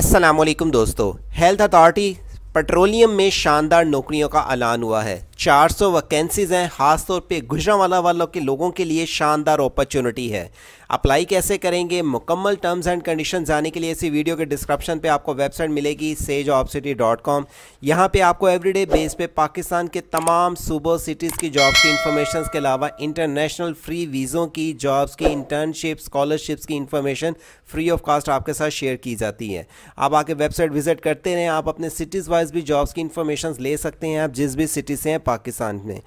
असलम दोस्तों health authority petroleum में शानदार नौकरियों का ऐलान हुआ है 400 वैकेंसीज़ हैं ख़ासतौर गुजरा गुजरावाला वालों के लोगों के लिए शानदार अपॉर्चुनिटी है अप्लाई कैसे करेंगे मुकम्मल टर्म्स एंड कंडीशन जाने के लिए इसी वीडियो के डिस्क्रिप्शन पे आपको वेबसाइट मिलेगी sage of city dot com यहाँ पर आपको एवरीडे बेस पे पाकिस्तान के तमाम सूबों सिटीज़ की जॉब्स की इन्फॉर्मेशन के अलावा इंटरनेशनल फ्री वीज़ों की जॉब्स की इंटर्नशिप स्कॉलरशिप्स की इन्फॉर्मेशन फ्री ऑफ कास्ट आपके साथ शेयर की जाती है आप आके वेबसाइट विजिट करते रहें आप अपने सिटीज़ वाइज भी जॉब्स की इन्फॉर्मेशन ले सकते हैं आप जिस भी सिटी से हैं पाकिस्तान में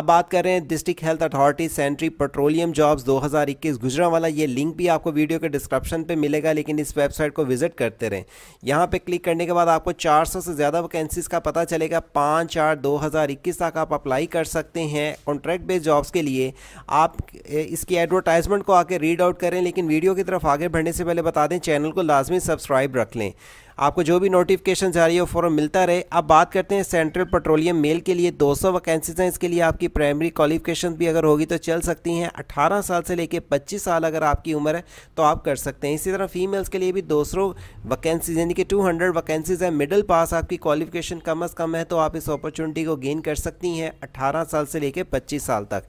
अब बात कर रहे हैं डिस्ट्रिक्ट हेल्थ अथॉरिटी सेंट्री पेट्रोलियम जॉब्स 2021 वाला ये लिंक भी आपको वीडियो के डिस्क्रिप्शन पे मिलेगा लेकिन इस वेबसाइट को विजिट करते रहें यहाँ पे क्लिक करने के बाद आपको 400 से ज़्यादा वैकेंसीज का पता चलेगा पाँच चार दो तक आप अप्लाई कर सकते हैं कॉन्ट्रैक्ट बेस्ड जॉब्स के लिए आप इसकी एडवर्टाइजमेंट को आके रीड आउट करें लेकिन वीडियो की तरफ आगे बढ़ने से पहले बता दें चैनल को लाजमी सब्सक्राइब रख लें आपको जो भी नोटिफिकेशन आ रही है वो फॉरम मिलता रहे अब बात करते हैं सेंट्रल पेट्रोलियम मेल के लिए 200 सौ वैकेंसीज हैं इसके लिए आपकी प्राइमरी क्वालिफिकेशन भी अगर होगी तो चल सकती हैं 18 साल से लेकर 25 साल अगर आपकी उम्र है तो आप कर सकते हैं इसी तरह फीमेल्स के लिए भी दो सौ वैकेंसीज यानी कि टू हंड्रेड वैकेंसीज है मिडिल पास आपकी क्वालिफिकेशन कम अज़ कम है तो आप इस अपॉर्चुनिटी को गेन कर सकती हैं अट्ठारह साल से लेकर पच्चीस साल तक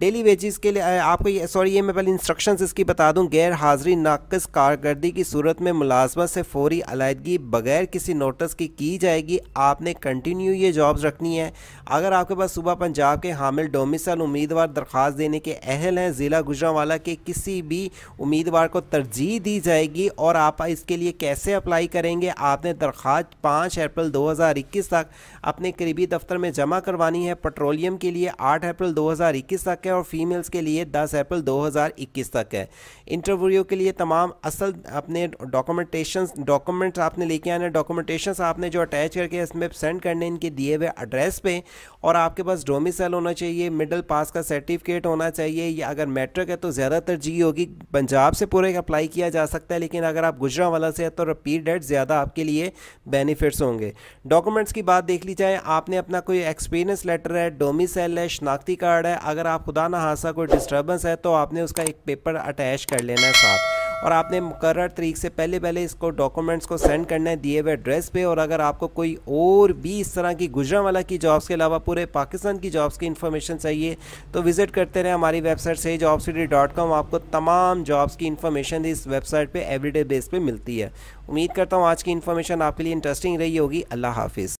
डेली वेजेस के लिए आपको सॉरी ये मैं पहले इंस्ट्रक्शंस इसकी बता दूं गैर हाजिरी नाकस कारकर्दगी की सूरत में मुलाजमत से फौरी अलहदगी बगैर किसी नोटिस की की जाएगी आपने कंटिन्यू ये जॉब्स रखनी है अगर आपके पास सुबह पंजाब के हामिल डोमिसल उम्मीदवार दरख्वास्त देने के अहल हैं ज़िला गुजरावाला के किसी भी उम्मीदवार को तरजीह दी जाएगी और आप इसके लिए कैसे अप्लाई करेंगे आपने दरख्वास्त पाँच अप्रैल दो हज़ार इक्कीस तक अपने करीबी दफ्तर में जमा करवानी है पेट्रोलियम के लिए आठ अप्रैल दो हज़ार इक्कीस तक तक है और फीमेल्स के लिए 10 अप्रैल 2021 तक है इंटरव्यू के लिए तमाम असल अपने डॉक्यूमेंटेशन डॉक्यूमेंट्स आपने लेके आने डॉक्यूमेंटेशन आपने जो अटैच करके इसमें सेंड करने इनके दिए हुए एड्रेस पे और आपके पास डोमिसल होना चाहिए मिडल पास का सर्टिफिकेट होना चाहिए या अगर मेट्रिक है तो ज़्यादा तरजीह होगी e पंजाब से पूरे अप्लाई किया जा सकता है लेकिन अगर आप गुजरा वाला से है तो रिपीट डेट ज़्यादा आपके लिए बेनिफिट्स होंगे डॉक्यूमेंट्स की बात देख ली जाए आपने अपना कोई एक्सपीरियंस लेटर है डोमिसल है शनाख्ती कार्ड है अगर आप खुदा ना हादसा कोई डिस्टर्बेंस है तो आपने उसका एक पेपर अटैच कर लेना है साथ और आपने मुकर तरीक से पहले पहले इसको डॉक्यूमेंट्स को सेंड करना है दिए हुए एड्रेस पे और अगर आपको कोई और भी इस तरह की गुजरावाला की जॉब्स के अलावा पूरे पाकिस्तान की जॉब्स की इन्फॉर्मेशन चाहिए तो विज़िट करते रहें हमारी वेबसाइट से जॉब सिटी डॉट कॉम आपको तमाम जॉब्स की इन्फॉर्मेशन इस वेबसाइट पर एवरीडे बेस पर मिलती है उम्मीद करता हूँ आज की इन्फॉर्मेशन आपके लिए इंटरेस्टिंग रही होगी अल्लाह हाफिज़